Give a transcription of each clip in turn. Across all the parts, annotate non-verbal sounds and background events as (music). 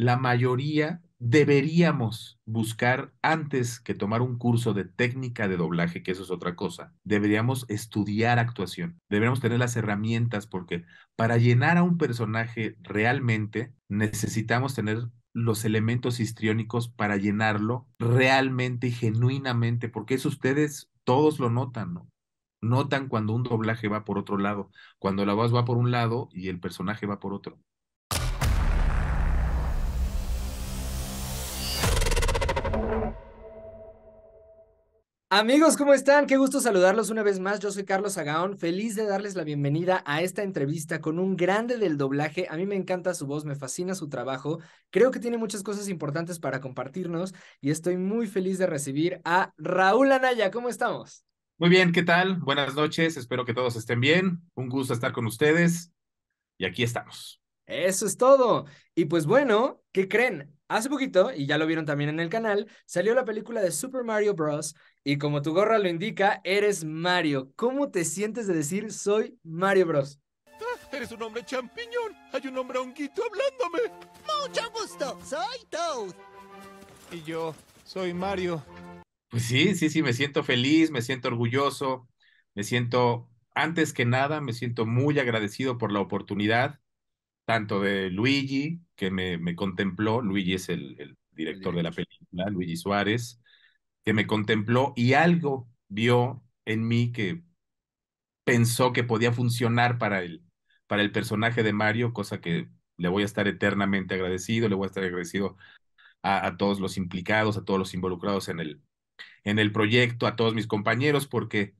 la mayoría deberíamos buscar, antes que tomar un curso de técnica de doblaje, que eso es otra cosa, deberíamos estudiar actuación, deberíamos tener las herramientas porque para llenar a un personaje realmente necesitamos tener los elementos histriónicos para llenarlo realmente y genuinamente, porque eso ustedes todos lo notan, ¿no? Notan cuando un doblaje va por otro lado, cuando la voz va por un lado y el personaje va por otro. Amigos, ¿cómo están? Qué gusto saludarlos una vez más. Yo soy Carlos Agaón, feliz de darles la bienvenida a esta entrevista con un grande del doblaje. A mí me encanta su voz, me fascina su trabajo. Creo que tiene muchas cosas importantes para compartirnos y estoy muy feliz de recibir a Raúl Anaya. ¿Cómo estamos? Muy bien, ¿qué tal? Buenas noches, espero que todos estén bien. Un gusto estar con ustedes y aquí estamos. Eso es todo. Y pues bueno, ¿qué creen? Hace poquito, y ya lo vieron también en el canal, salió la película de Super Mario Bros. Y como tu gorra lo indica, eres Mario. ¿Cómo te sientes de decir soy Mario Bros? Ah, eres un hombre champiñón. Hay un hombre honguito hablándome. Mucho gusto. Soy Toad. Y yo soy Mario. Pues sí, sí, sí, me siento feliz, me siento orgulloso, me siento, antes que nada, me siento muy agradecido por la oportunidad, tanto de Luigi, que me, contempló, Luigi es el, el director de la película, Luigi Suárez, que me contempló y algo vio en mí que pensó que podía funcionar para el, para el personaje de Mario, cosa que le voy a estar eternamente agradecido, le voy a estar agradecido a, todos los implicados, a todos los involucrados en el, en el proyecto, a todos mis compañeros, porque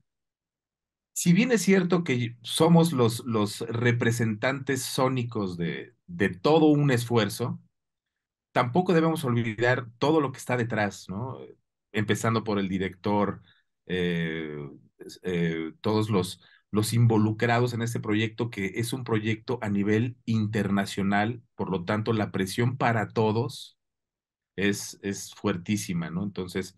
si bien es cierto que somos los, los representantes sónicos de, de todo un esfuerzo, tampoco debemos olvidar todo lo que está detrás, ¿no? empezando por el director, eh, eh, todos los, los involucrados en este proyecto, que es un proyecto a nivel internacional, por lo tanto la presión para todos es, es fuertísima, ¿no? Entonces,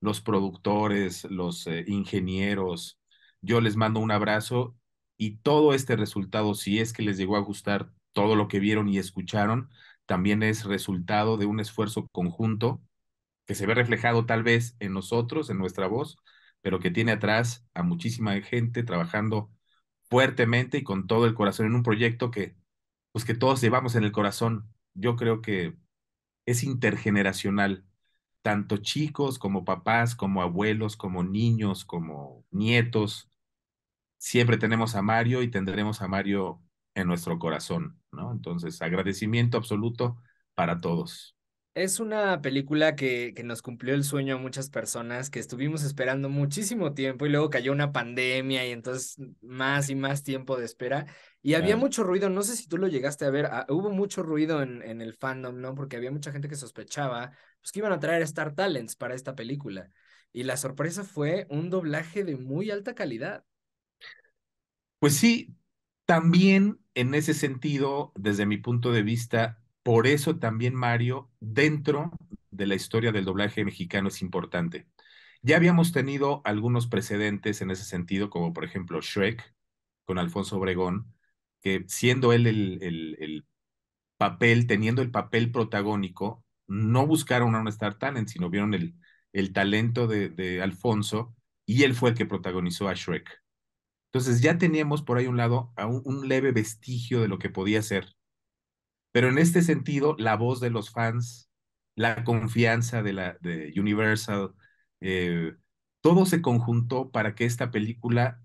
los productores, los eh, ingenieros, yo les mando un abrazo y todo este resultado, si es que les llegó a gustar todo lo que vieron y escucharon, también es resultado de un esfuerzo conjunto que se ve reflejado tal vez en nosotros, en nuestra voz, pero que tiene atrás a muchísima gente trabajando fuertemente y con todo el corazón en un proyecto que, pues que todos llevamos en el corazón. Yo creo que es intergeneracional, tanto chicos como papás, como abuelos, como niños, como nietos. Siempre tenemos a Mario y tendremos a Mario en nuestro corazón, ¿no? Entonces, agradecimiento absoluto para todos. Es una película que, nos cumplió el sueño a muchas personas que estuvimos esperando muchísimo tiempo y luego cayó una pandemia y entonces más y más tiempo de espera. Y había mucho ruido, no sé si tú lo llegaste a ver, ah, hubo mucho ruido en, en, el fandom, ¿no? Porque había mucha gente que sospechaba pues, que iban a traer Star Talents para esta película. Y la sorpresa fue un doblaje de muy alta calidad. Pues sí, también en ese sentido, desde mi punto de vista, por eso también, Mario, dentro de la historia del doblaje mexicano es importante. Ya habíamos tenido algunos precedentes en ese sentido, como por ejemplo Shrek con Alfonso Obregón, que siendo él el, el, papel, teniendo el papel protagónico, no buscaron a un Star Talent, sino vieron el, el talento de, Alfonso y él fue el que protagonizó a Shrek. Entonces ya teníamos por ahí un lado un, leve vestigio de lo que podía ser pero en este sentido, la voz de los fans, la confianza de, la, de Universal, eh, todo se conjuntó para que esta película,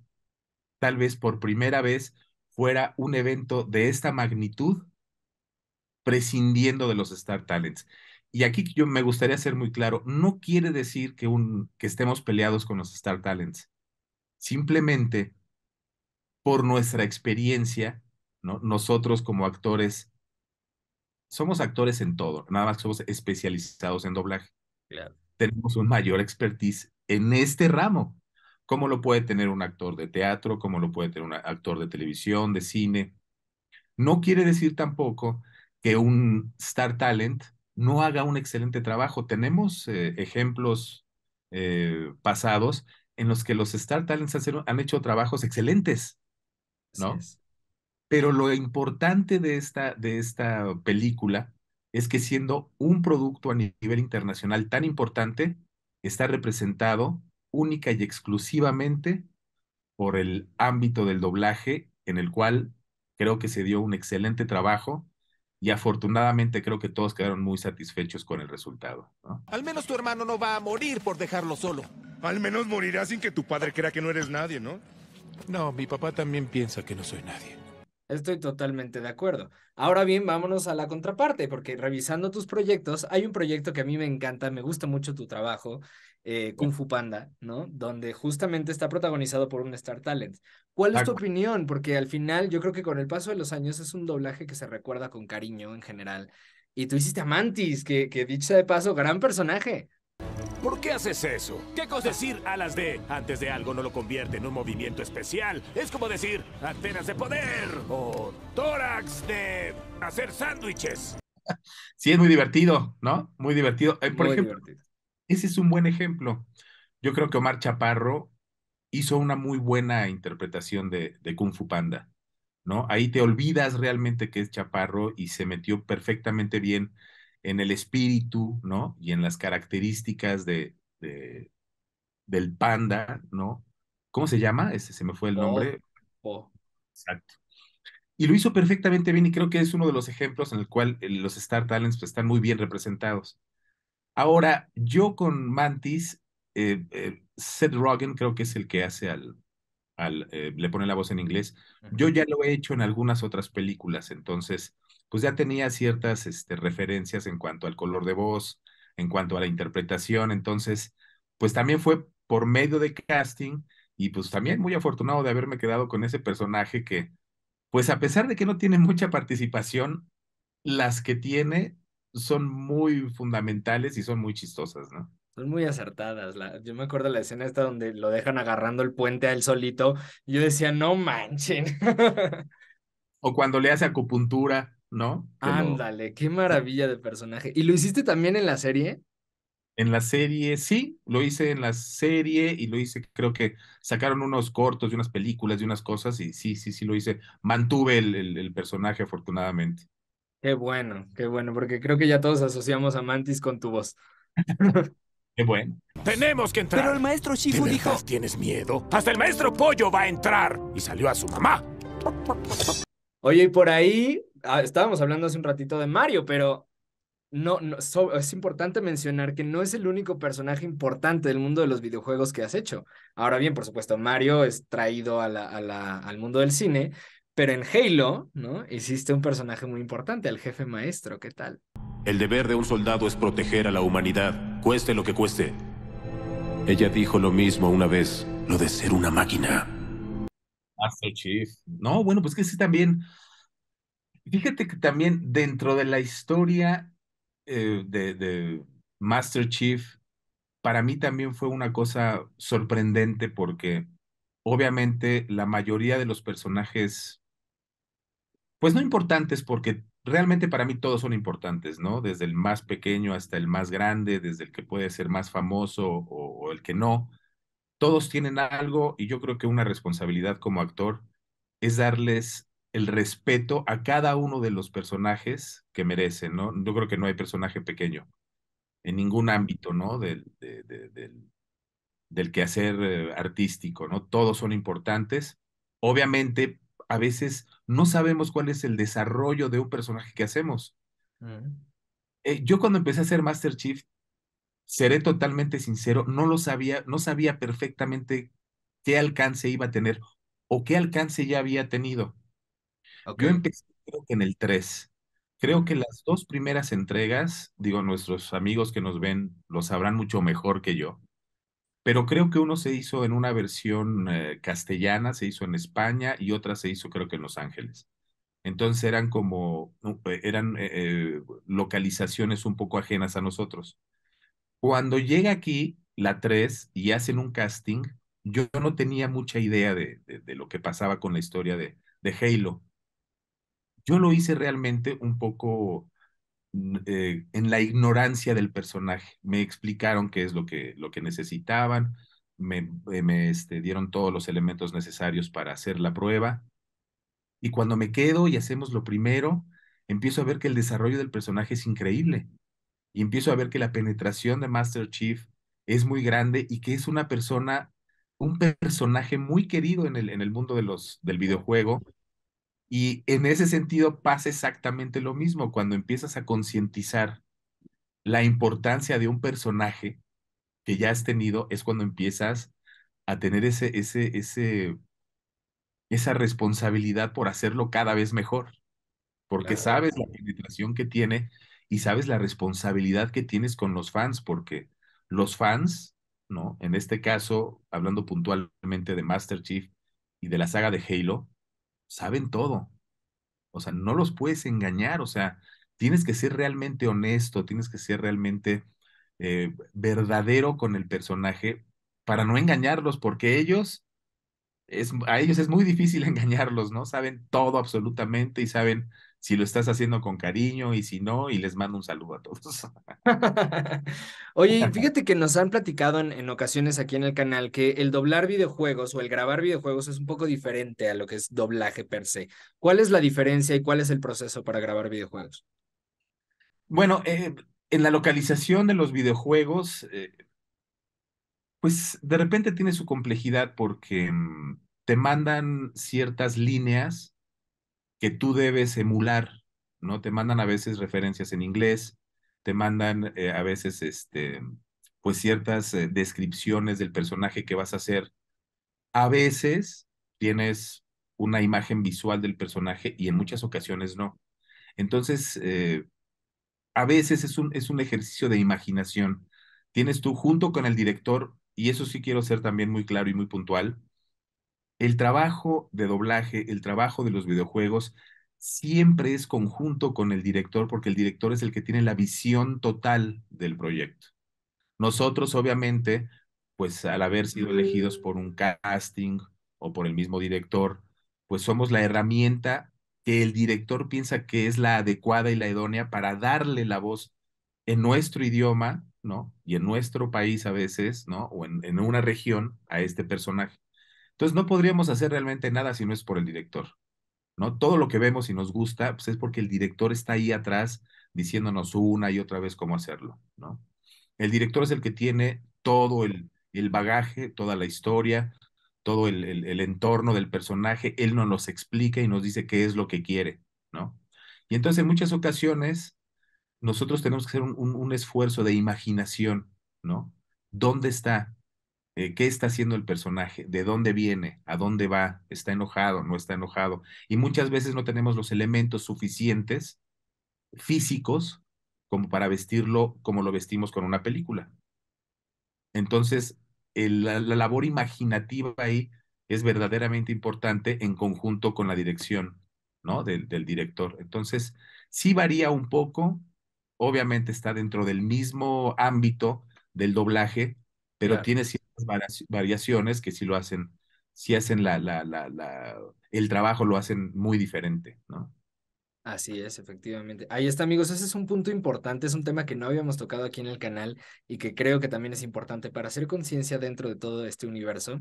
tal vez por primera vez, fuera un evento de esta magnitud, prescindiendo de los Star Talents. Y aquí yo me gustaría ser muy claro, no quiere decir que, un, que estemos peleados con los Star Talents. Simplemente, por nuestra experiencia, nosotros como actores somos actores en todo, nada más somos especializados en doblaje. Tenemos un mayor expertise en este ramo, como lo puede tener un actor de teatro, como lo puede tener un actor de televisión, de cine. No quiere decir tampoco que un star talent no haga un excelente trabajo. Tenemos eh, ejemplos eh, pasados en los que los star talents han, hecho trabajos excelentes, ¿no? Pero lo importante de esta, de esta película es que siendo un producto a nivel internacional tan importante, está representado única y exclusivamente por el ámbito del doblaje, en el cual creo que se dio un excelente trabajo y afortunadamente creo que todos quedaron muy satisfechos con el resultado. Al menos tu hermano no va a morir por dejarlo solo. Al menos morirá sin que tu padre crea que no eres nadie, ¿no? No, mi papá también piensa que no soy nadie. Estoy totalmente de acuerdo. Ahora bien, vámonos a la contraparte, porque revisando tus proyectos, hay un proyecto que a mí me encanta, me gusta mucho tu trabajo, eh, Kung Fu Panda, ¿no? Donde justamente está protagonizado por un Star Talent. ¿Cuál es tu opinión? Porque al final yo creo que con el paso de los años es un doblaje que se recuerda con cariño en general. Y tú hiciste a Mantis, que, que dicha de paso, gran personaje. ¿Por qué haces eso? ¿Qué cosa decir a las de antes de algo no lo convierte en un movimiento especial? Es como decir antenas de poder o tórax de hacer sándwiches. (laughs) Sí, es muy divertido, ¿no? Muy divertido. Eh, por ejemplo, ese es un buen ejemplo. Yo creo que Omar Chaparro hizo una muy buena interpretación de, de Kung Fu Panda, ¿no? Ahí te olvidas realmente que es Chaparro y se metió perfectamente bien en el espíritu, ¿no? Y en las características de, de del panda, ¿no? ¿Cómo se llama? se me fue el nombre. Oh, Exacto. Y lo hizo perfectamente bien y creo que es uno de los ejemplos en el cual eh, los Star Talents pues, están muy bien representados. Ahora, yo con Mantis, eh, eh, Seth Rogen creo que es el que hace al, al le pone la voz en inglés. Yo ya lo he hecho en algunas otras películas, entonces pues ya tenía ciertas este, referencias en cuanto al color de voz, en cuanto a la interpretación, entonces, pues también fue por medio de casting y pues también muy afortunado de haberme quedado con ese personaje que, pues a pesar de que no tiene mucha participación, las que tiene son muy fundamentales y son muy chistosas, ¿no? Son muy acertadas. yo me acuerdo la escena esta donde lo dejan agarrando el puente a él solito. yo decía, no manchen. o cuando le hace acupuntura ¿no? Ándale, qué maravilla de personaje. ¿Y lo hiciste también en la serie? En la serie, sí, lo hice en la serie y lo hice, creo que sacaron unos cortos de unas películas, de unas cosas, y sí, sí, sí lo hice. Mantuve el, personaje, afortunadamente. Qué bueno, qué bueno, porque creo que ya todos asociamos a Mantis con tu voz. (laughs) qué bueno. Tenemos que entrar. Pero el maestro Shifu dijo... ¿Tienes miedo? Hasta el maestro Pollo va a entrar. Y salió a su mamá. Oye, y por ahí Ah, estábamos hablando hace un ratito de Mario, pero no, es importante mencionar que no es el único personaje importante del mundo de los videojuegos que has hecho. Ahora bien, por supuesto, Mario es traído a la, al mundo del cine, pero en Halo, ¿no? Hiciste un personaje muy importante, el jefe maestro, ¿qué tal? El deber de un soldado es proteger a la humanidad, cueste lo que cueste. Ella dijo lo mismo una vez, lo de ser una máquina. Master Chief. No, bueno, pues que sí también Fíjate que también dentro de la historia eh, de, Master Chief, para mí también fue una cosa sorprendente porque obviamente la mayoría de los personajes, pues no importantes porque realmente para mí todos son importantes, ¿no? Desde el más pequeño hasta el más grande, desde el que puede ser más famoso o el que no. Todos tienen algo y yo creo que una responsabilidad como actor es darles el respeto a cada uno de los personajes que merecen, ¿no? Yo creo que no hay personaje pequeño en ningún ámbito, ¿no? Del, del, quehacer eh, artístico, ¿no? Todos son importantes. Obviamente, a veces no sabemos cuál es el desarrollo de un personaje que hacemos. Eh, yo cuando empecé a hacer Master Chief, seré totalmente sincero, no lo sabía, no sabía perfectamente qué alcance iba a tener o qué alcance ya había tenido. Yo empecé creo que en el 3. Creo que las dos primeras entregas, digo, nuestros amigos que nos ven lo sabrán mucho mejor que yo, pero creo que uno se hizo en una versión eh, castellana, se hizo en España y otra se hizo creo que en Los Ángeles. Entonces eran como, eh, eran eh, localizaciones un poco ajenas a nosotros. Cuando llega aquí la 3 y hacen un casting, yo no tenía mucha idea de, de, de lo que pasaba con la historia de, de Halo. Yo lo hice realmente un poco eh, en la ignorancia del personaje. Me explicaron qué es lo que, lo que necesitaban, me, eh, me este, dieron todos los elementos necesarios para hacer la prueba. Y cuando me quedo y hacemos lo primero, empiezo a ver que el desarrollo del personaje es increíble. Y empiezo a ver que la penetración de Master Chief es muy grande y que es una persona, un personaje muy querido en el, en el mundo de los, del videojuego y en ese sentido pasa exactamente lo mismo cuando empiezas a concientizar la importancia de un personaje que ya has tenido, es cuando empiezas a tener ese, ese, ese, esa responsabilidad por hacerlo cada vez mejor, porque sabes la penetración que tiene y sabes la responsabilidad que tienes con los fans, porque los fans, ¿no? En este caso, hablando puntualmente de Master Chief y de la saga de Halo, saben todo. O sea, no los puedes engañar, o sea, tienes que ser realmente honesto, tienes que ser realmente eh, verdadero con el personaje para no engañarlos, porque ellos, es, a ellos es muy difícil (laughs) engañarlos, ¿no? Saben todo absolutamente y saben si lo estás haciendo con cariño y si no, y les mando un saludo a todos. (laughs) (laughs) Oye, (laughs) fíjate que nos han platicado en, ocasiones aquí en el canal que el doblar videojuegos o el grabar videojuegos es un poco diferente a lo que es doblaje per se. ¿Cuál es la diferencia y cuál es el proceso para grabar videojuegos? Bueno, eh, en la localización de los videojuegos, eh, pues de repente tiene su complejidad porque mm, te mandan ciertas líneas que tú debes emular, ¿no? Te mandan a veces referencias en inglés, te mandan eh, a veces este, pues ciertas eh, descripciones del personaje que vas a hacer. A veces tienes una imagen visual del personaje y en muchas ocasiones no. Entonces, eh, a veces es un, es un ejercicio de imaginación. Tienes tú junto con el director, y eso sí quiero ser también muy claro y muy puntual, el trabajo de doblaje, el trabajo de los videojuegos, siempre es conjunto con el director porque el director es el que tiene la visión total del proyecto. Nosotros, obviamente, pues al haber sido elegidos por un casting o por el mismo director, pues somos la herramienta que el director piensa que es la adecuada y la idónea para darle la voz en nuestro idioma, ¿no? Y en nuestro país a veces, ¿no? O en, en una región a este personaje. Entonces no podríamos hacer realmente nada si no es por el director. ¿no? Todo lo que vemos y nos gusta, pues, es porque el director está ahí atrás diciéndonos una y otra vez cómo hacerlo, ¿no? El director es el que tiene todo el, el bagaje, toda la historia, todo el, el, entorno del personaje, él nos explica y nos dice qué es lo que quiere, ¿no? Y entonces en muchas ocasiones nosotros tenemos que hacer un, un esfuerzo de imaginación, ¿no? ¿Dónde está? Eh, qué está haciendo el personaje, de dónde viene, a dónde va, está enojado, no está enojado. Y muchas veces no tenemos los elementos suficientes físicos como para vestirlo como lo vestimos con una película. Entonces, la, labor imaginativa ahí es verdaderamente importante en conjunto con la dirección, ¿no? Del, director. Entonces, sí varía un poco, obviamente está dentro del mismo ámbito del doblaje, pero tiene cierto variaciones que si lo hacen, Si hacen la, la, la, la, el trabajo lo hacen muy diferente, ¿no? Así es, efectivamente. Ahí está, amigos. Ese es un punto importante, es un tema que no habíamos tocado aquí en el canal y que creo que también es importante para hacer conciencia dentro de todo este universo.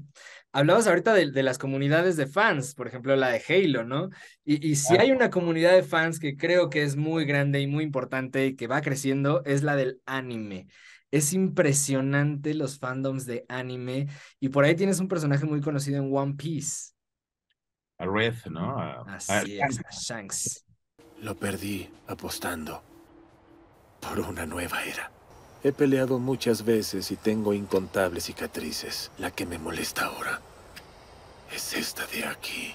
Hablamos ahorita de, las comunidades de fans, por ejemplo, la de Halo, ¿no? Y, y si hay una comunidad de fans que creo que es muy grande y muy importante y que va creciendo, es la del anime. Es impresionante los fandoms de anime. Y por ahí tienes un personaje muy conocido en One Piece. A ¿no? a Shanks. Lo perdí apostando por una nueva era. He peleado muchas veces y tengo incontables cicatrices. La que me molesta ahora es esta de aquí.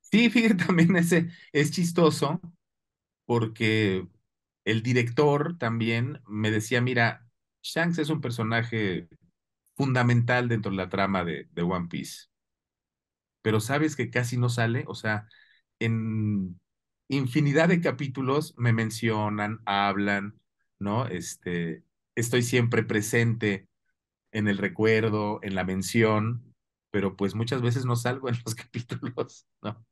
Sí, fíjate, (laughs) también ese es chistoso porque el director también me decía, mira, Shanks es un personaje fundamental dentro de la trama de, One Piece, pero sabes que casi no sale, o sea, en infinidad de capítulos me mencionan, hablan, ¿no? Este, estoy siempre presente en el recuerdo, en la mención, pero pues muchas veces no salgo en los (laughs) capítulos, ¿no?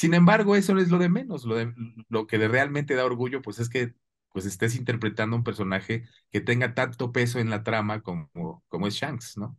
Sin embargo, eso es lo de menos, lo, de, lo que de realmente da orgullo, pues es que pues estés interpretando un personaje que tenga tanto peso en la trama como, como es Shanks, ¿no?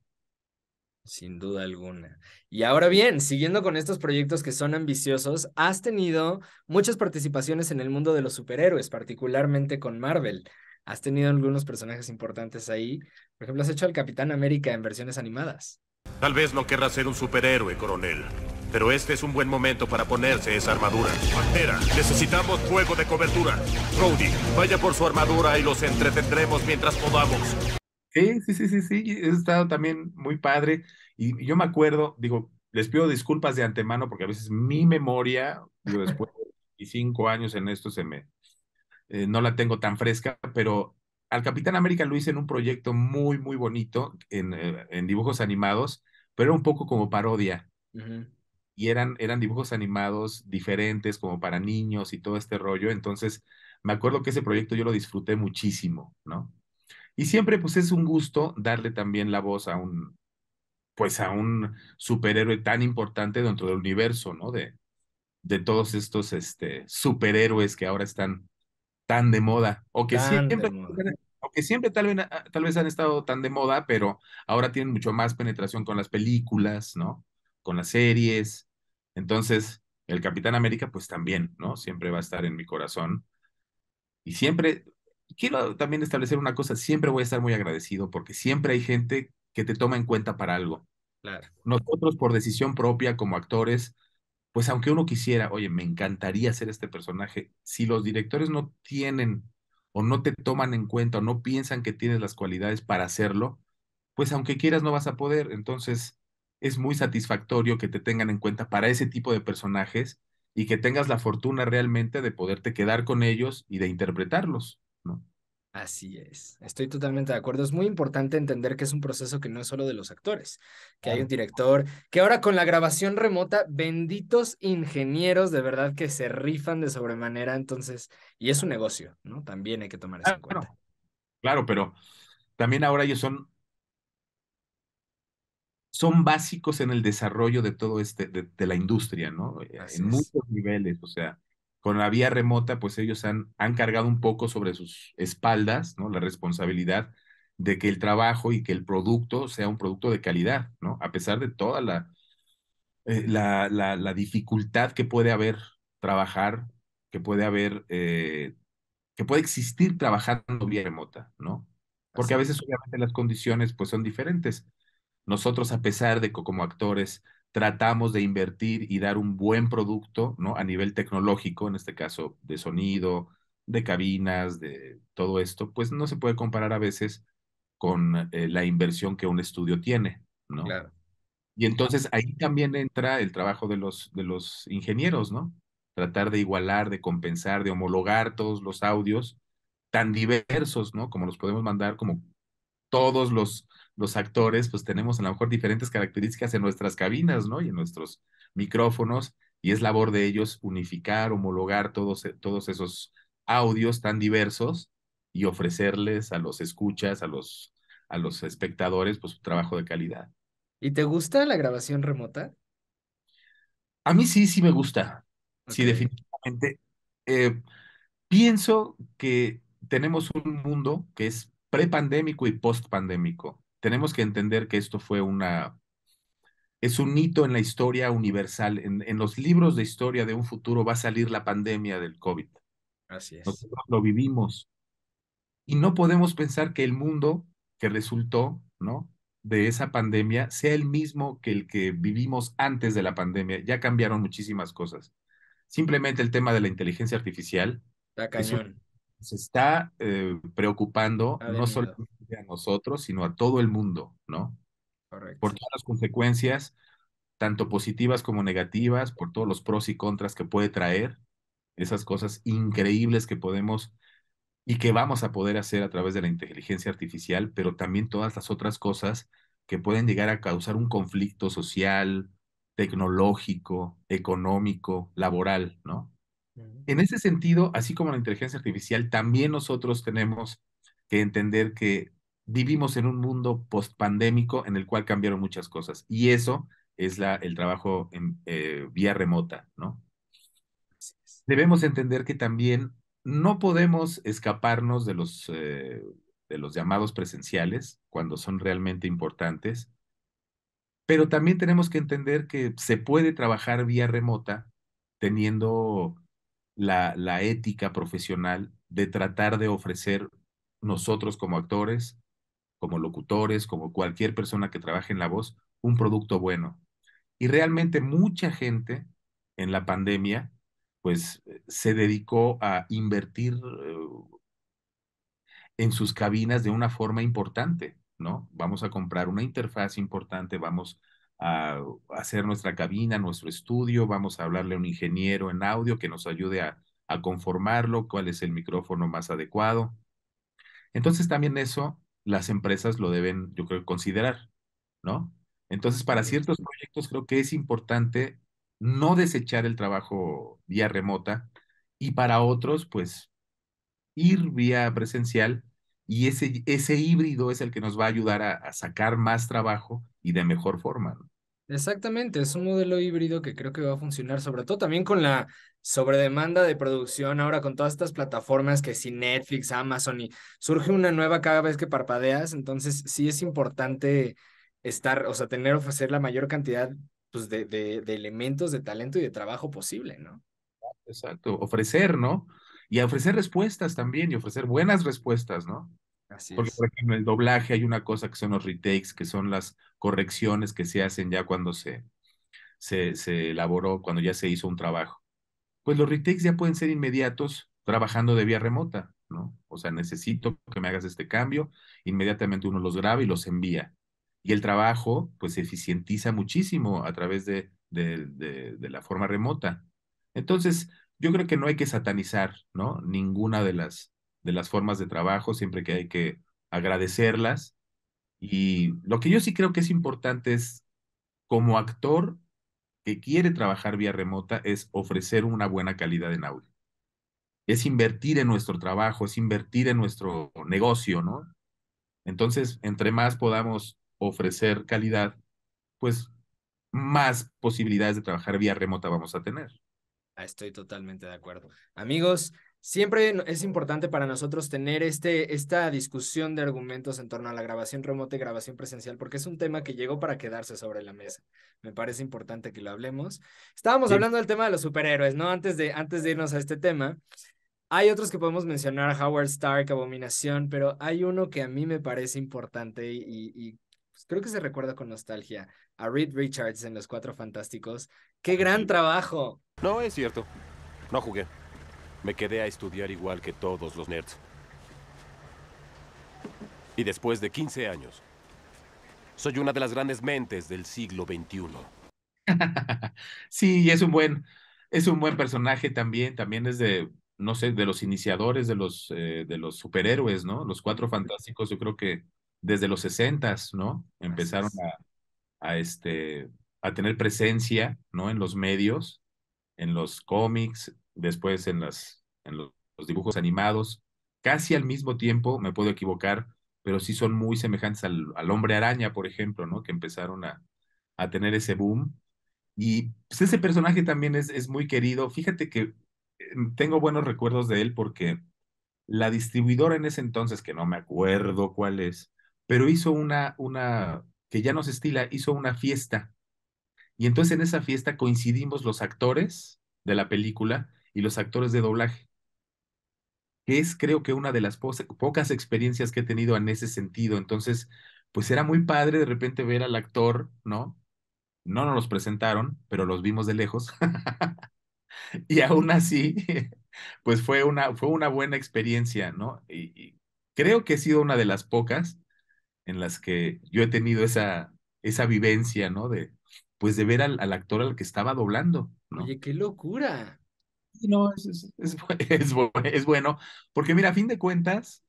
Sin duda alguna. Y ahora bien, siguiendo con estos proyectos que son ambiciosos, has tenido muchas participaciones en el mundo de los superhéroes, particularmente con Marvel. Has tenido algunos personajes importantes ahí. Por ejemplo, has hecho al Capitán América en versiones animadas. Tal vez no querrás ser un superhéroe, coronel, pero este es un buen momento para ponerse esa armadura. Pantera, necesitamos fuego de cobertura. Cody, vaya por su armadura y los entretendremos mientras podamos. Sí, sí, sí, sí, sí. He estado también muy padre. Y yo me acuerdo, digo, les pido disculpas de antemano porque a veces mi memoria, yo después de cinco años en esto, se me. Eh, no la tengo tan fresca, pero al Capitán América lo hice en un proyecto muy, muy bonito en, eh, dibujos animados, pero era un poco como parodia y eran, dibujos animados diferentes como para niños y todo este rollo. Entonces, me acuerdo que ese proyecto yo lo disfruté muchísimo, ¿no? Y siempre pues es un gusto darle también la voz a un, pues a un superhéroe tan importante dentro del universo, ¿no? De, de todos estos este, superhéroes que ahora están tan de moda, o que, siempre, que siempre, tal vez, tal vez han estado tan de moda, pero ahora tienen mucho más penetración con las películas, ¿no? Con las series, entonces, el Capitán América, pues también, ¿no? Siempre va a estar en mi corazón. Y siempre, quiero también establecer una cosa, siempre voy a estar muy agradecido porque siempre hay gente que te toma en cuenta para algo. Nosotros por decisión propia como actores, pues aunque uno quisiera, oye, me encantaría ser este personaje, si los directores no tienen o no te toman en cuenta o no piensan que tienes las cualidades para hacerlo, pues aunque quieras no vas a poder. Entonces, es muy satisfactorio que te tengan en cuenta para ese tipo de personajes y que tengas la fortuna realmente de poderte quedar con ellos y de interpretarlos, ¿no? Así es, estoy totalmente de acuerdo. Es muy importante entender que es un proceso que no es solo de los actores, que hay un director, que ahora con la grabación remota, benditos ingenieros de verdad que se rifan de sobremanera, entonces, y es un negocio, ¿no? También hay que tomar eso en cuenta. Claro, pero también ahora ellos son son básicos en el desarrollo de todo este, de, la industria, ¿no? Eh, en muchos niveles, o sea, con la vía remota, pues ellos han, han cargado un poco sobre sus espaldas, ¿no? La responsabilidad de que el trabajo y que el producto sea un producto de calidad, ¿no? A pesar de toda la, eh, la, la, dificultad que puede haber trabajar, que puede haber, eh, que puede existir trabajando vía remota, ¿no? Porque a veces obviamente las condiciones pues son diferentes. Nosotros, a pesar de que como actores tratamos de invertir y dar un buen producto, ¿no? A nivel tecnológico, en este caso de sonido, de cabinas, de todo esto, pues no se puede comparar a veces con eh, la inversión que un estudio tiene, ¿no? Y entonces ahí también entra el trabajo de los, de los ingenieros, ¿no? Tratar de igualar, de compensar, de homologar todos los audios tan diversos, ¿no? Como los podemos mandar, como todos los, los actores, pues tenemos a lo mejor diferentes características en nuestras cabinas, ¿no? Y en nuestros micrófonos, y es labor de ellos unificar, homologar todos, todos esos audios tan diversos y ofrecerles a los escuchas, a los, a los espectadores, pues un trabajo de calidad. ¿Y te gusta la grabación remota? A mí sí, sí me gusta. Sí, definitivamente. Eh, pienso que tenemos un mundo que es Pre-pandémico y post-pandémico. Tenemos que entender que esto fue una, es un hito en la historia universal. En, los libros de historia de un futuro va a salir la pandemia del COVID. Así es. Nosotros lo vivimos. Y no podemos pensar que el mundo que resultó, ¿no? De esa pandemia sea el mismo que el que vivimos antes de la pandemia. Ya cambiaron muchísimas cosas. Simplemente el tema de la inteligencia artificial. La cañón se está eh, preocupando no solo a nosotros, sino a todo el mundo, ¿no? Por todas las consecuencias, tanto positivas como negativas, por todos los pros y contras que puede traer, esas cosas increíbles que podemos y que vamos a poder hacer a través de la inteligencia artificial, pero también todas las otras cosas que pueden llegar a causar un conflicto social, tecnológico, económico, laboral, ¿no? En ese sentido, así como la inteligencia artificial, también nosotros tenemos que entender que vivimos en un mundo post-pandémico en el cual cambiaron muchas cosas. Y eso es la, el trabajo eh, vía remota, ¿no? Debemos entender que también no podemos escaparnos de los, eh, de los llamados presenciales cuando son realmente importantes, pero también tenemos que entender que se puede trabajar vía remota teniendo la, ética profesional de tratar de ofrecer nosotros como actores, como locutores, como cualquier persona que trabaje en la voz, un producto bueno. Y realmente mucha gente en la pandemia, pues eh, se dedicó a invertir eh, en sus cabinas de una forma importante, ¿no? Vamos a comprar una interfaz importante, vamos a hacer nuestra cabina, nuestro estudio, vamos a hablarle a un ingeniero en audio que nos ayude a, conformarlo, cuál es el micrófono más adecuado. Entonces también eso las empresas lo deben, yo creo, considerar, ¿no? Entonces, para ciertos proyectos creo que es importante no desechar el trabajo vía remota y para otros, pues, ir vía presencial y ese, ese híbrido es el que nos va a ayudar a, a sacar más trabajo y de mejor forma. ¿no? Exactamente, es un modelo híbrido que creo que va a funcionar, sobre todo también con la sobredemanda de producción, ahora con todas estas plataformas que si Netflix, Amazon y surge una nueva cada vez que parpadeas, entonces sí es importante estar, o sea, tener, ofrecer la mayor cantidad pues, de, de, elementos de talento y de trabajo posible, ¿no? Exacto, ofrecer, ¿no? Y ofrecer respuestas también, y ofrecer buenas respuestas, ¿no? Así Porque, es. por ejemplo, en el doblaje hay una cosa que son los retakes, que son las correcciones que se hacen ya cuando se, se, elaboró, cuando ya se hizo un trabajo. Pues los retakes ya pueden ser inmediatos trabajando de vía remota, ¿no? O sea, necesito que me hagas este cambio, inmediatamente uno los graba y los envía. Y el trabajo, pues, se eficientiza muchísimo a través de, de, la forma remota. Entonces, yo creo que no hay que satanizar, ¿no? Ninguna de las, de las formas de trabajo, siempre que hay que agradecerlas y lo que yo sí creo que es importante es, como actor que quiere trabajar vía remota, es ofrecer una buena calidad en audio. Es invertir en nuestro trabajo, es invertir en nuestro negocio, ¿no? Entonces, entre más podamos ofrecer calidad, pues más posibilidades de trabajar vía remota vamos a tener. Ah, estoy totalmente de acuerdo. Amigos, Siempre es importante para nosotros tener este, esta discusión de argumentos en torno a la grabación remota y grabación presencial, porque es un tema que llegó para quedarse sobre la mesa. Me parece importante que lo hablemos. Estábamos hablando del tema de los superhéroes, ¿no? Antes de, antes de irnos a este tema, hay otros que podemos mencionar, Howard Stark, Abominación, pero hay uno que a mí me parece importante y, pues, creo que se recuerda con nostalgia, a Reed Richards en Los Cuatro Fantásticos. ¡Qué gran trabajo! No, es cierto. No jugué. Me quedé a estudiar igual que todos los nerds. Y después de 15 años, soy una de las grandes mentes del siglo XXI. (laughs) sí, es un buen, es un buen personaje también, también es de, no sé, de los iniciadores de los, eh, de los superhéroes, ¿no? Los cuatro fantásticos, yo creo que desde los sesentas, ¿no? Empezaron a, a, este, a tener presencia, ¿no? En los medios, en los cómics, después en, las, los, dibujos animados. Casi al mismo tiempo, me puedo equivocar, pero sí son muy semejantes al, hombre araña, por ejemplo, ¿no? Que empezaron a, tener ese boom. Y pues, ese personaje también es, es muy querido. Fíjate que em, tengo buenos recuerdos de él porque la distribuidora en ese entonces, que no me acuerdo cuál es, pero hizo una, que ya no se estila, hizo una fiesta. Y entonces en esa fiesta coincidimos los actores de la película y los actores de doblaje, es creo que una de las pocas experiencias que he tenido en ese sentido. Entonces, pues era muy padre de repente ver al actor, ¿no? No nos los presentaron, pero los vimos de lejos. (laughs) y aún así, (laughs) pues fue una, fue una buena experiencia, ¿no? Y, creo que he sido una de las pocas en las que yo he tenido esa, esa vivencia, ¿no? De, pues de ver al, actor al que estaba doblando, Oye, qué locura no, es, (laughs) es, bueno, porque mira, a fin de cuentas,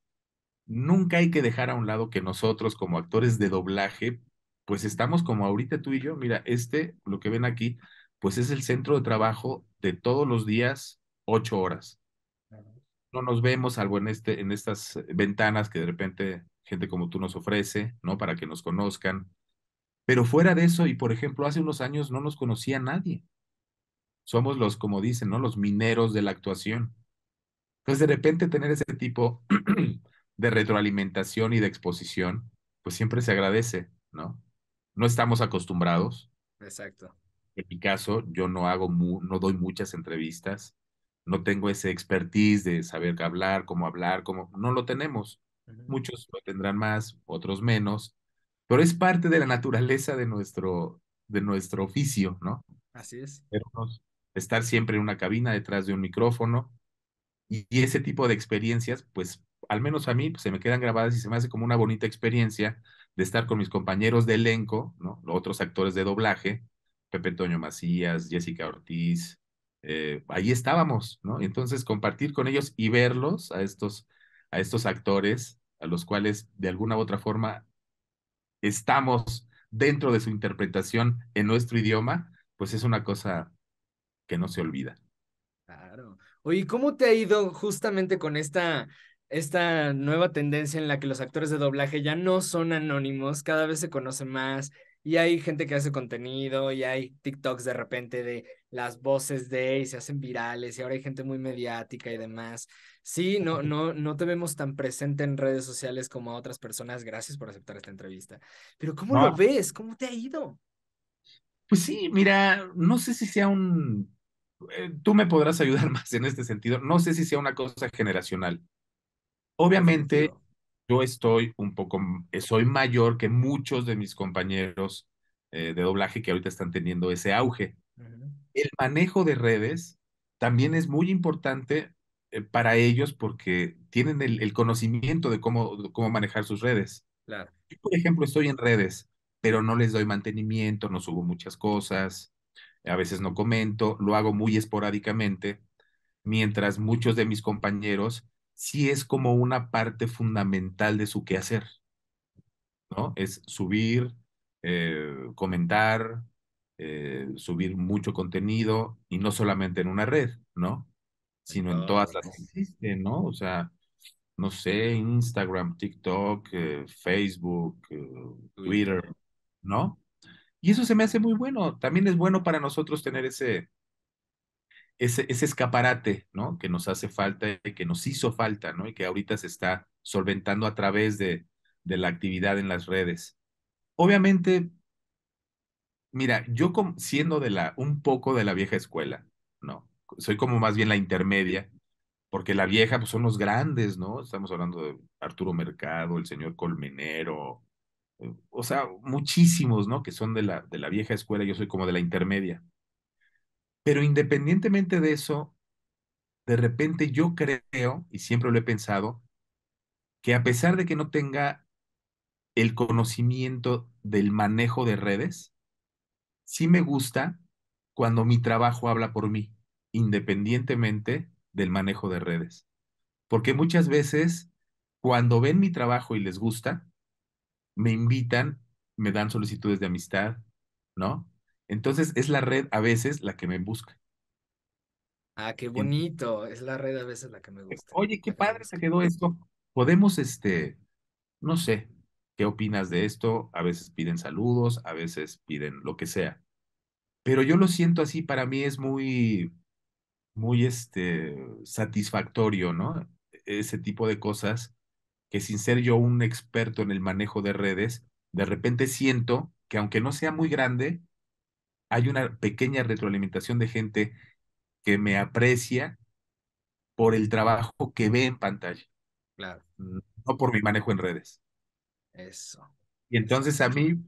nunca hay que dejar a un lado que nosotros como actores de doblaje, pues estamos como ahorita tú y yo, mira, este, lo que ven aquí, pues es el centro de trabajo de todos los días, ocho horas. No nos vemos, algo en, este, en estas ventanas que de repente gente como tú nos ofrece, ¿no? Para que nos conozcan. Pero fuera de eso, y por ejemplo, hace unos años no nos conocía nadie. Somos los, como dicen, ¿no? Los mineros de la actuación. Entonces, de repente tener ese tipo (clears throat) de retroalimentación y de exposición, pues siempre se agradece, ¿no? No estamos acostumbrados. Exacto. En mi caso, yo no hago, no doy muchas entrevistas, no tengo ese expertise de saber qué hablar, cómo hablar, cómo, no lo tenemos. Muchos lo tendrán más, otros menos, pero es parte de la naturaleza de nuestro, de nuestro oficio, ¿no? Así es estar siempre en una cabina detrás de un micrófono y, ese tipo de experiencias, pues al menos a mí pues, se me quedan grabadas y se me hace como una bonita experiencia de estar con mis compañeros de elenco, ¿no? otros actores de doblaje, Pepe Toño Macías, Jessica Ortiz, eh, ahí estábamos, ¿no? Entonces compartir con ellos y verlos a estos, a estos actores, a los cuales de alguna u otra forma estamos dentro de su interpretación en nuestro idioma, pues es una cosa que no se olvida. Claro. Oye, ¿cómo te ha ido justamente con esta, esta nueva tendencia en la que los actores de doblaje ya no son anónimos, cada vez se conocen más y hay gente que hace contenido y hay TikToks de repente de las voces de y se hacen virales y ahora hay gente muy mediática y demás. Sí, no, (laughs) no, no te vemos tan presente en redes sociales como a otras personas. Gracias por aceptar esta entrevista. Pero ¿cómo lo ves? ¿Cómo te ha ido? Pues sí, mira, no sé si sea un eh, tú me podrás ayudar (laughs) más en este sentido. No sé si sea una cosa generacional. Obviamente, yo estoy un poco, soy mayor que muchos de mis compañeros eh, de doblaje que ahorita están teniendo ese auge. El manejo de redes también es muy importante eh, para ellos porque tienen el, conocimiento de cómo, cómo manejar sus redes. Yo, por ejemplo, estoy en redes, pero no les doy mantenimiento, no subo muchas cosas a veces no comento, lo hago muy esporádicamente, mientras muchos de mis compañeros sí es como una parte fundamental de su quehacer, ¿no? Es subir, eh, comentar, eh, subir mucho contenido y no solamente en una red, ¿no? Sino en todas las ¿no? O sea, no sé, Instagram, TikTok, eh, Facebook, Twitter, ¿no? Y eso se me hace muy bueno. También es bueno para nosotros tener ese, ese, ese escaparate, ¿no? Que nos hace falta y que nos hizo falta, ¿no? Y que ahorita se está solventando a través de, de la actividad en las redes. Obviamente, mira, yo siendo de la, un poco de la vieja escuela, ¿no? Soy como más bien la intermedia, porque la vieja, pues son los grandes, ¿no? Estamos hablando de Arturo Mercado, el señor Colmenero, o sea, muchísimos, ¿no? Que son de la, de la vieja escuela, yo soy como de la intermedia. Pero independientemente de eso, de repente yo creo, y siempre lo he pensado, que a pesar de que no tenga el conocimiento del manejo de redes, sí me gusta cuando mi trabajo habla por mí, independientemente del manejo de redes. Porque muchas veces, cuando ven mi trabajo y les gusta, me invitan, me dan solicitudes de amistad, ¿no? Entonces es la red a veces la que me busca. Ah, qué bonito, es la red a veces la que me gusta. Oye, qué padre se quedó esto. Podemos, este, no sé, ¿qué opinas de esto? A veces piden saludos, a veces piden lo que sea. Pero yo lo siento así, para mí es muy, muy, este, satisfactorio, ¿no? E-, ese tipo de cosas que sin ser yo un experto en el manejo de redes, de repente siento que aunque no sea muy grande, hay una pequeña retroalimentación de gente que me aprecia por el trabajo que ve en pantalla. Claro. Mm, no por mi manejo en redes. Eso. Y entonces a mí,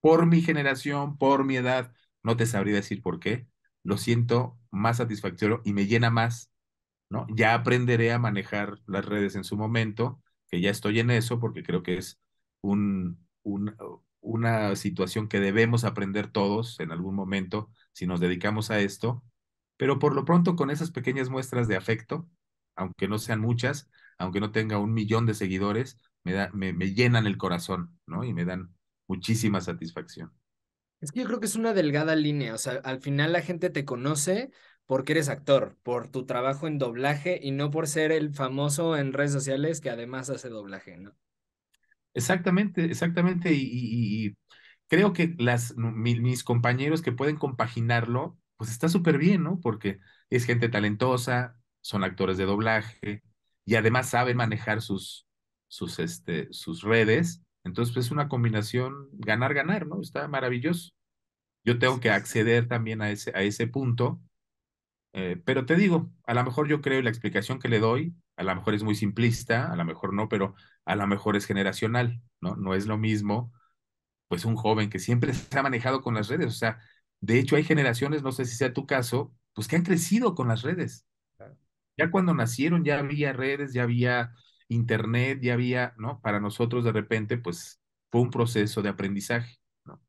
por mi generación, por mi edad, no te sabría decir por qué, lo siento más satisfactorio y me llena más, ¿no? Ya aprenderé a manejar las redes en su momento que ya estoy en eso porque creo que es un, una situación que debemos aprender todos en algún momento si nos dedicamos a esto, pero por lo pronto con esas pequeñas muestras de afecto, aunque no sean muchas, aunque no tenga un millón de seguidores, me, da, me, llenan el corazón, ¿no? Y me dan muchísima satisfacción. Es que yo creo que es una delgada línea, o sea, al final la gente te conoce, porque eres actor, por tu trabajo en doblaje y no por ser el famoso en redes sociales que además hace doblaje, ¿no? Exactamente, exactamente. Y, creo que las, mis compañeros que pueden compaginarlo, pues está súper bien, ¿no? Porque es gente talentosa, son actores de doblaje y además saben manejar sus, sus, este, sus redes. Entonces, pues, es una combinación ganar-ganar, ¿no? Está maravilloso. Yo tengo que acceder también a ese, a ese punto eh, pero te digo, a lo mejor yo creo la explicación que le doy, a lo mejor es muy simplista, a lo mejor no, pero a lo mejor es generacional, ¿no? No es lo mismo, pues un joven que siempre (laughs) se ha manejado con las redes, o sea, de hecho hay generaciones, no sé si sea tu caso, pues que han crecido con las redes. Ya cuando nacieron ya había redes, ya había internet, ya había, ¿no? Para nosotros de repente, pues fue un proceso de aprendizaje, ¿no?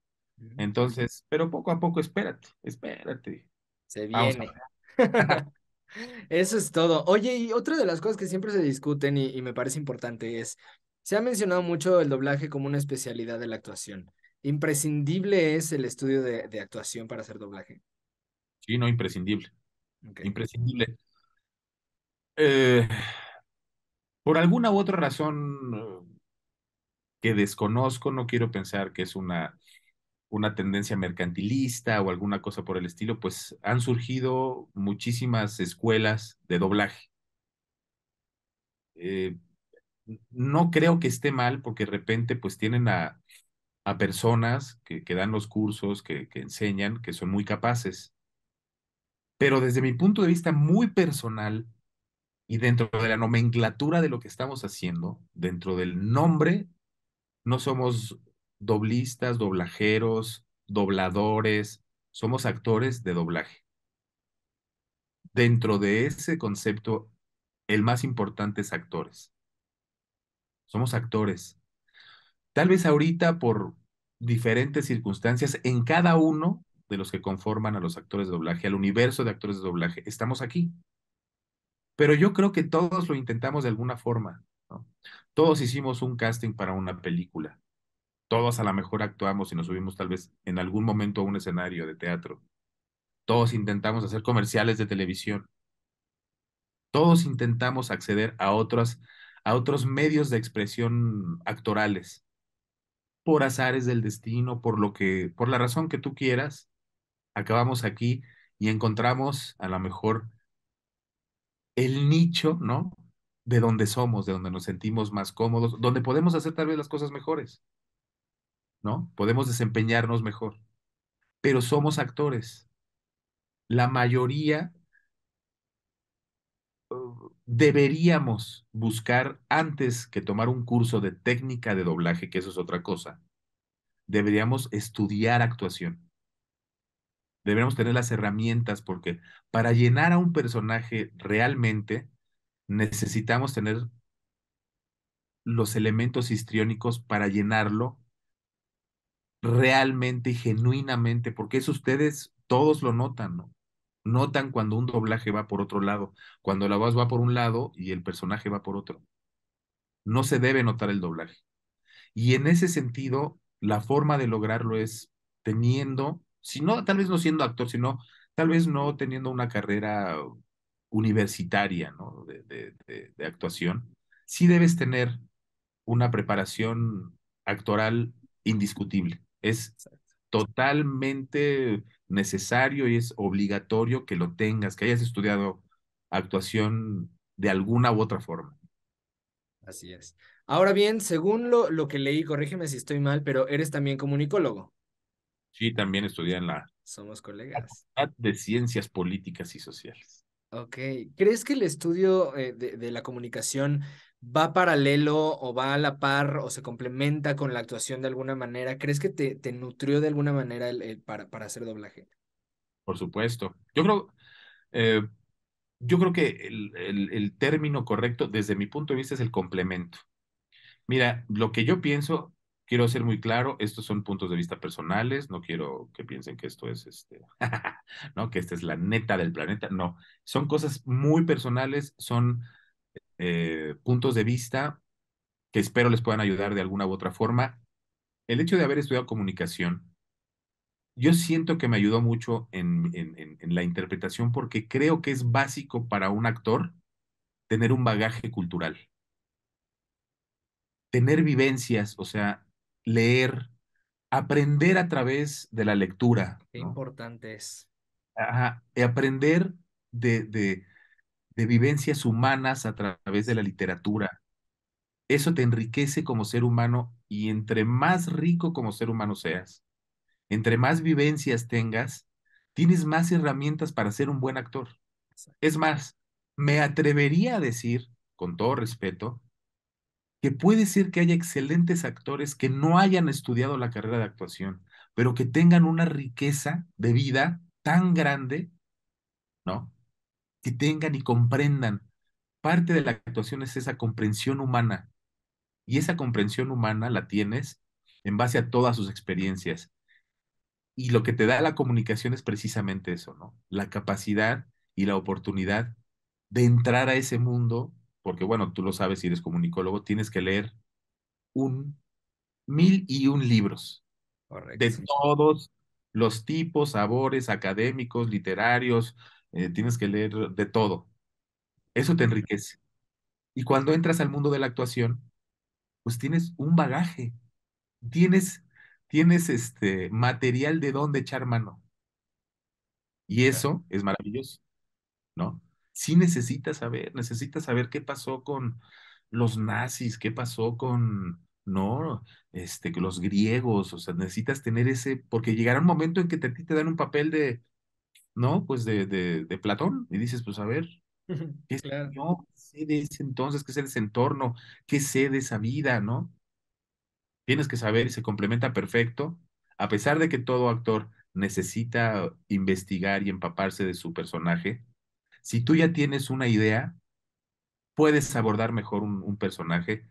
Entonces, pero poco a poco, espérate, espérate. Se viene. (laughs) Eso es todo. Oye, y otra de las cosas que siempre se discuten y, me parece importante es, se ha mencionado mucho el doblaje como una especialidad de la actuación. ¿Imprescindible es el estudio de, actuación para hacer doblaje? Sí, no, imprescindible. Imprescindible. Eh, por alguna u otra razón eh, que desconozco, no quiero pensar que es una una tendencia mercantilista o alguna cosa por el estilo, pues han surgido muchísimas escuelas de doblaje. Eh, no creo que esté mal porque de repente pues tienen a, a personas que, que, dan los cursos, que, que enseñan, que son muy capaces. Pero desde mi punto de vista muy personal y dentro de la nomenclatura de lo que estamos haciendo, dentro del nombre, no somos doblistas, doblajeros, dobladores, somos actores de doblaje. Dentro de ese concepto, el más importante es actores. Somos actores. Tal vez ahorita por diferentes circunstancias, en cada uno de los que conforman a los actores de doblaje, al universo de actores de doblaje, estamos aquí. Pero yo creo que todos lo intentamos de alguna forma. Todos hicimos un casting para una película todos a lo mejor actuamos y nos subimos tal vez en algún momento a un escenario de teatro. Todos intentamos hacer comerciales de televisión. Todos intentamos acceder a a otros medios de expresión actorales por azares del destino, por lo que, por la razón que tú quieras, acabamos aquí y encontramos a lo mejor el nicho, ¿no? De donde somos, de donde nos sentimos más cómodos, donde podemos hacer tal vez las cosas mejores. ¿no? Podemos desempeñarnos mejor, pero somos actores. La mayoría uh, deberíamos buscar, antes que tomar un curso de técnica de doblaje, que eso es otra cosa, deberíamos estudiar actuación. Deberíamos tener las herramientas porque para llenar a un personaje realmente necesitamos tener los elementos histriónicos para llenarlo realmente y genuinamente, porque eso ustedes todos lo notan, ¿no? Notan cuando un doblaje va por otro lado, cuando la voz va por un lado y el personaje va por otro. No se debe notar el doblaje. Y en ese sentido, la forma de lograrlo es teniendo, si no, tal vez no siendo actor, sino tal vez no teniendo una carrera universitaria ¿no? de, de actuación, sí debes tener una preparación actoral indiscutible. Es totalmente necesario y es obligatorio que lo tengas, que hayas estudiado actuación de alguna u otra forma. Así es. Ahora bien, según lo, lo que leí, corrígeme si estoy mal, pero eres también comunicólogo. Sí, también estudié en la... Somos colegas. de Ciencias Políticas y Sociales. Ok. ¿Crees que el estudio eh, de, de, la comunicación va paralelo o va a la par o se complementa con la actuación de alguna manera? ¿Crees que te, te nutrió de alguna manera el, para, para hacer doblaje? Por supuesto. Yo creo, eh, yo creo que el, término correcto desde mi punto de vista es el complemento. Mira, lo que yo pienso, quiero ser muy claro, estos son puntos de vista personales, no quiero que piensen que esto es este, (laughs) no, que esta es la neta del planeta, no, son cosas muy personales, son eh, puntos de vista que espero les puedan ayudar de alguna u otra forma. El hecho de haber estudiado comunicación, yo siento que me ayudó mucho en, en, la interpretación porque creo que es básico para un actor tener un bagaje cultural, tener vivencias, o sea, leer, aprender a través de la lectura. Qué importante es. aprender de, de, de vivencias humanas a través de la literatura. Eso te enriquece como ser humano y entre más rico como ser humano seas, entre más vivencias tengas, tienes más herramientas para ser un buen actor. Es más, me atrevería a decir, con todo respeto, que puede ser que haya excelentes actores que no hayan estudiado la carrera de actuación, pero que tengan una riqueza de vida tan grande, ¿no? que tengan y comprendan. Parte de la actuación es esa comprensión humana. Y esa comprensión humana la tienes en base a todas sus experiencias. Y lo que te da la comunicación es precisamente eso, ¿no? La capacidad y la oportunidad de entrar a ese mundo, porque bueno, tú lo sabes si eres comunicólogo, tienes que leer un mil y un libros de todos los tipos, sabores académicos, literarios, eh, tienes que leer de todo. Eso te enriquece. Y cuando entras al mundo de la actuación, pues tienes un bagaje, tienes, tienes este material de dónde echar mano. Y eso es maravilloso, ¿no? Sí necesitas saber, necesitas saber qué pasó con los nazis, qué pasó con, no, este, los griegos, o sea, necesitas tener ese, porque llegará un momento en que te, te dan un papel de, ¿no? Pues de, de, de Platón. Y dices, pues a ver, ¿qué claro. sé de ese entonces? ¿Qué sé de ese entorno? ¿Qué sé de esa vida, no? Tienes que saber se complementa perfecto. A pesar de que todo actor necesita investigar y empaparse de su personaje, si tú ya tienes una idea, puedes abordar mejor un, personaje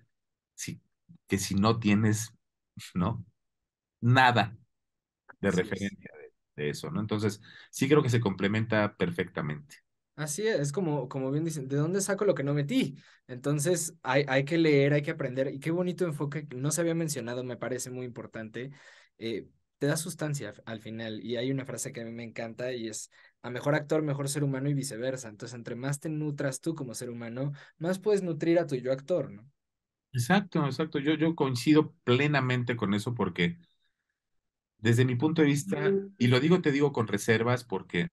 si, que si no tienes, ¿no? Nada de referencia de eso, ¿no? Entonces, sí creo que se complementa perfectamente. Así es, es como, como bien dicen, ¿de dónde saco lo que no metí? Entonces, hay, hay que leer, hay que aprender, y qué bonito enfoque, no se había mencionado, me parece muy importante, eh, te da sustancia al final, y hay una frase que a mí me encanta, y es, a mejor actor, mejor ser humano y viceversa, entonces, entre más te nutras tú como ser humano, más puedes nutrir a tu yo actor, ¿no? Exacto, exacto, yo, yo coincido plenamente con eso porque desde mi punto de vista, y lo digo, te digo con reservas porque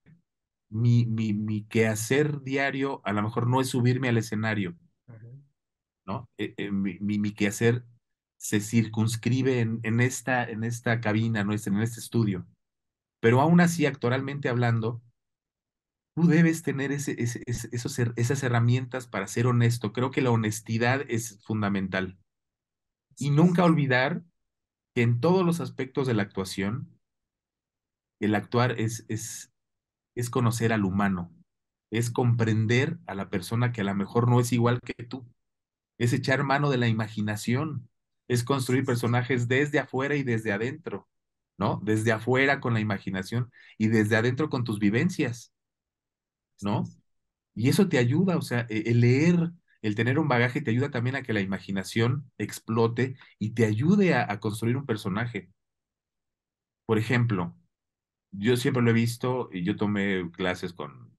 mi, mi, quehacer diario a lo mejor no es subirme al escenario, ¿no? Eh, eh, mi, quehacer se circunscribe en, en, esta, en esta cabina, ¿no? en este estudio. Pero aún así, actualmente hablando, tú debes tener ese, esas herramientas para ser honesto. Creo que la honestidad es fundamental. Y nunca olvidar en todos los aspectos de la actuación, el actuar es, es, es conocer al humano, es comprender a la persona que a lo mejor no es igual que tú, es echar mano de la imaginación, es construir personajes desde afuera y desde adentro, ¿no? Desde afuera con la imaginación y desde adentro con tus vivencias, ¿no? Y eso te ayuda, o sea, e, el leer el tener un bagaje te ayuda también a que la imaginación explote y te ayude a, construir un personaje. Por ejemplo, yo siempre lo he visto y yo tomé clases con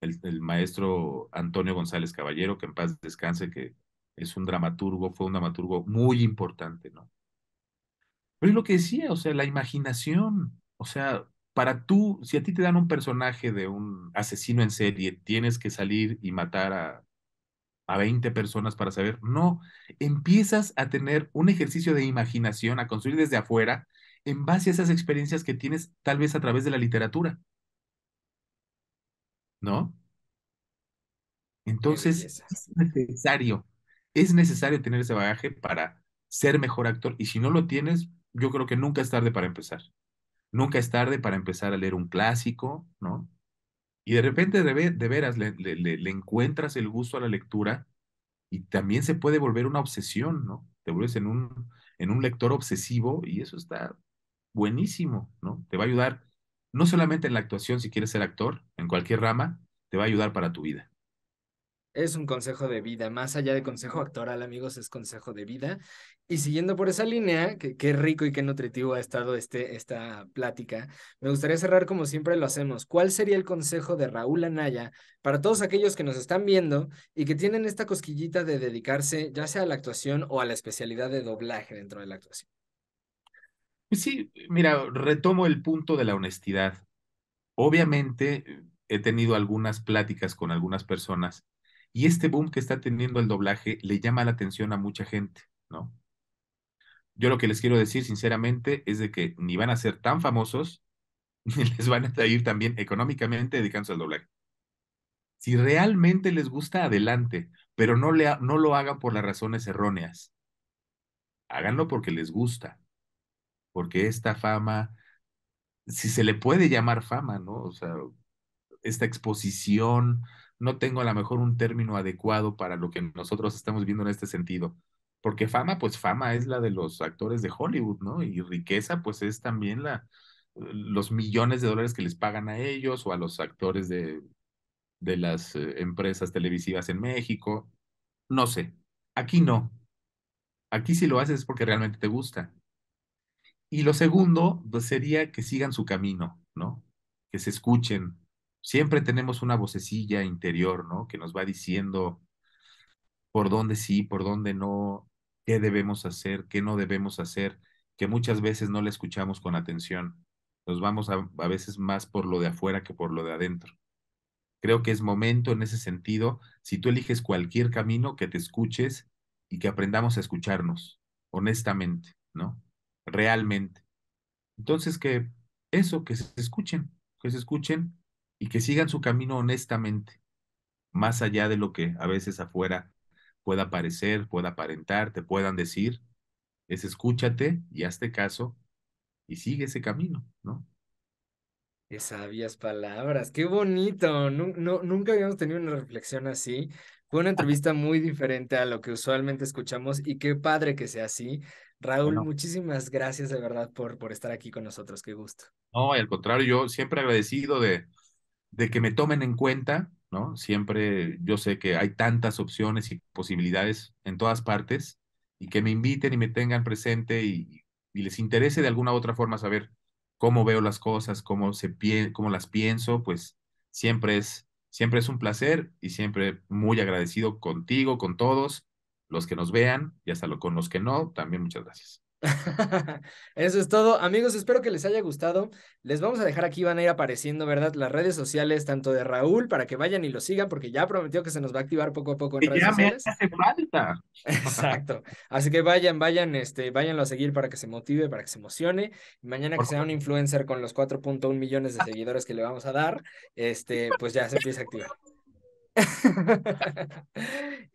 el, el, maestro Antonio González Caballero, que en paz descanse, que es un dramaturgo, fue un dramaturgo muy importante, ¿no? Pero es lo que decía, o sea, la imaginación, o sea, para tú, si a ti te dan un personaje de un asesino en serie, tienes que salir y matar a a 20 personas para saber. No, empiezas a tener un ejercicio de imaginación, a construir desde afuera, en base a esas experiencias que tienes tal vez a través de la literatura. ¿No? Entonces, es necesario, es necesario tener ese bagaje para ser mejor actor. Y si no lo tienes, yo creo que nunca es tarde para empezar. Nunca es tarde para empezar a leer un clásico, ¿no? Y de repente, de, veras, le, le, encuentras el gusto a la lectura y también se puede volver una obsesión, ¿no? Te vuelves en un, en un lector obsesivo y eso está buenísimo, ¿no? Te va a ayudar no solamente en la actuación si quieres ser actor, en cualquier rama, te va a ayudar para tu vida. Es un consejo de vida, más allá de consejo actoral, amigos, es consejo de vida. Y siguiendo por esa línea, qué rico y qué nutritivo ha estado este, esta plática, me gustaría cerrar como siempre lo hacemos. ¿Cuál sería el consejo de Raúl Anaya para todos aquellos que nos están viendo y que tienen esta cosquillita de dedicarse ya sea a la actuación o a la especialidad de doblaje dentro de la actuación? Pues sí, mira, retomo el punto de la honestidad. Obviamente, eh, he tenido algunas pláticas con algunas personas y este boom que está teniendo el doblaje le llama la atención a mucha gente, ¿no? Yo lo que les quiero decir sinceramente es de que ni van a ser tan famosos, (laughs) ni les van a ir también económicamente dedicándose al doblaje. Si realmente les gusta, adelante, pero no, no lo hagan por las razones erróneas. Háganlo porque les gusta, porque esta fama, si se le puede llamar fama, ¿no? O sea, esta exposición, no tengo a lo mejor un término adecuado para lo que nosotros estamos viendo en este sentido. Porque fama, pues fama es la de los actores de Hollywood, ¿no? Y riqueza, pues es también la, los millones de dólares que les pagan a ellos o a los actores de, de las eh, empresas televisivas en México. No sé, aquí no. Aquí si lo haces es porque realmente te gusta. Y lo segundo pues, sería que sigan su camino, ¿no? Que se escuchen, siempre tenemos una vocecilla interior, ¿no? Que nos va diciendo por dónde sí, por dónde no, qué debemos hacer, qué no debemos hacer, que muchas veces no la escuchamos con atención. Nos vamos a, a veces más por lo de afuera que por lo de adentro. Creo que es momento en ese sentido, si tú eliges cualquier camino, que te escuches y que aprendamos a escucharnos, honestamente, ¿no? Realmente. Entonces, que eso, que se escuchen, que se escuchen y que sigan su camino honestamente, más allá de lo que a veces afuera pueda parecer, pueda aparentar, te puedan decir, es escúchate y hazte caso y sigue ese camino, ¿no? Qué sabias palabras, qué bonito. nunca habíamos tenido una reflexión así. Fue una entrevista muy diferente a lo que usualmente escuchamos y qué padre que sea así. Raúl, muchísimas gracias de verdad por, por estar aquí con nosotros. Qué gusto. No, al contrario, yo siempre agradecido de, de que me tomen en cuenta, ¿no? Siempre yo sé que hay tantas opciones y posibilidades en todas partes y que me inviten y me tengan presente y, les interese de alguna u otra forma saber cómo veo las cosas, cómo, se cómo las pienso, pues siempre es, siempre es un placer y siempre muy agradecido contigo, con todos los que nos vean y hasta lo, con los que no, también muchas gracias. (laughs) Eso es todo. Amigos, espero que les haya gustado. Les vamos a dejar aquí, van a ir apareciendo, ¿verdad? Las redes sociales, tanto de Raúl, para que vayan y lo sigan, porque ya prometió que se nos va a activar poco a poco en (laughs) Exacto. Así que vayan, vayan, este, váyanlo a seguir para que se motive, para que se emocione. Mañana que sea un influencer con los 4.1 millones de seguidores que le vamos a dar, este, pues ya se empieza a activar. (laughs)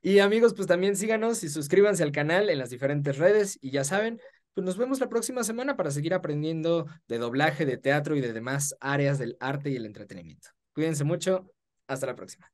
y amigos, pues también síganos y suscríbanse al canal en las diferentes redes y ya saben, pues, nos vemos la próxima semana para seguir aprendiendo de doblaje, de teatro y de demás áreas del arte y el entretenimiento. Cuídense mucho. Hasta la próxima.